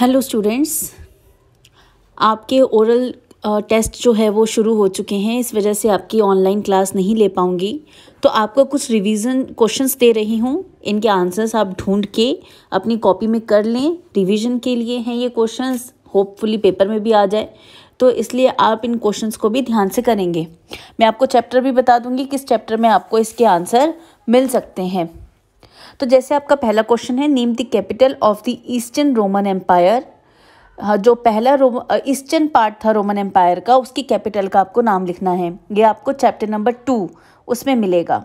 hello students आपके oral test जो है वो शुरू हो चुके हैं इस वजह से आपकी ऑनलाइन क्लास नहीं ले पाऊँगी तो आपको कुछ रिवीजन क्वेश्चंस दे रही हूँ इनके आंसर्स आप ढूंढ के अपनी कॉपी में कर लें रिवीजन के लिए हैं ये क्वेश्चंस होपफुली पेपर में भी आ जाए तो इसलिए आप इन क्वेश्चन को भी ध्यान से करेंगे मैं आपको चैप्टर भी बता दूँगी किस चैप्टर में आपको इसके आंसर मिल सकते हैं तो जैसे आपका पहला क्वेश्चन है name the capital of the eastern Roman empire जो पहला रोम ईस्टर्न पार्ट था रोमन एम्पायर का उसकी कैपिटल का आपको नाम लिखना है ये आपको चैप्टर नंबर टू उसमें मिलेगा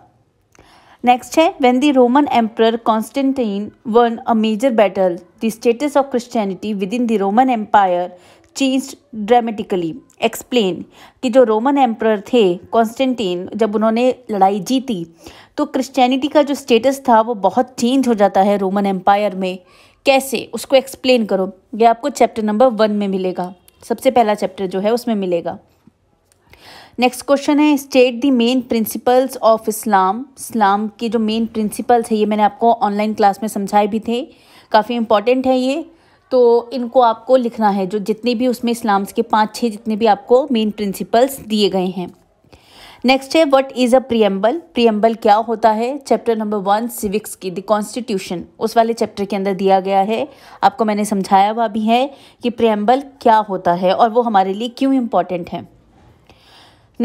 नेक्स्ट है when the Roman emperor Constantine won a major battle the status of Christianity within the Roman empire change dramatically explain कि जो रोमन एम्प्रर थे कॉन्स्टेंटीन जब उन्होंने लड़ाई जीती तो क्रिश्चियनिटी का जो स्टेटस था वो बहुत चेंज हो जाता है रोमन एम्पायर में कैसे उसको एक्सप्लेन करो ये आपको चैप्टर नंबर वन में मिलेगा सबसे पहला चैप्टर जो है उसमें मिलेगा नेक्स्ट क्वेश्चन है state the main principles of Islam Islam के जो मेन प्रिंसिपल्स है ये मैंने आपको ऑनलाइन क्लास में समझाए भी थे काफ़ी इंपॉर्टेंट है ये तो इनको आपको लिखना है जो जितने भी उसमें इस्लाम्स के पाँच छः जितने भी आपको मेन प्रिंसिपल्स दिए गए हैं नेक्स्ट है what is a preamble preamble क्या होता है चैप्टर नंबर वन सिविक्स की द कॉन्स्टिट्यूशन उस वाले चैप्टर के अंदर दिया गया है आपको मैंने समझाया हुआ भी है कि प्रियम्बल क्या होता है और वो हमारे लिए क्यों इम्पॉर्टेंट है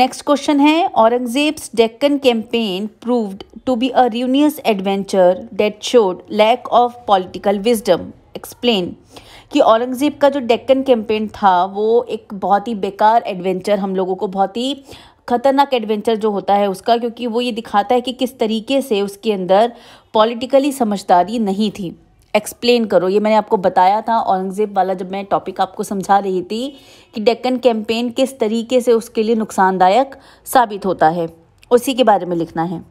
नेक्स्ट क्वेश्चन है Aurangzeb's Deccan campaign proved to be a ruinous adventure that showed lack of political wisdom explain कि औरंगज़ेब का जो डेक्कन कैंपेन था वो एक बहुत ही बेकार एडवेंचर हम लोगों को बहुत ही ख़तरनाक एडवेंचर जो होता है उसका क्योंकि वो ये दिखाता है कि किस तरीके से उसके अंदर पॉलिटिकली समझदारी नहीं थी एक्सप्लेन करो ये मैंने आपको बताया था औरंगज़ेब वाला जब मैं टॉपिक आपको समझा रही थी कि डेक्कन कैंपेन किस तरीके से उसके लिए नुकसानदायक साबित होता है उसी के बारे में लिखना है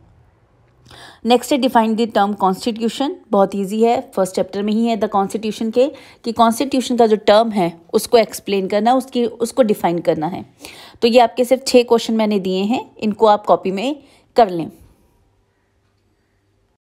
नेक्स्ट है डिफाइन द टर्म कॉन्स्टिट्यूशन बहुत ईजी है फर्स्ट चैप्टर में ही है द कॉन्स्टिट्यूशन के कि कॉन्स्टिट्यूशन का जो टर्म है उसको एक्सप्लेन करना उसकी उसको डिफाइन करना है तो ये आपके सिर्फ छः क्वेश्चन मैंने दिए हैं इनको आप कॉपी में कर लें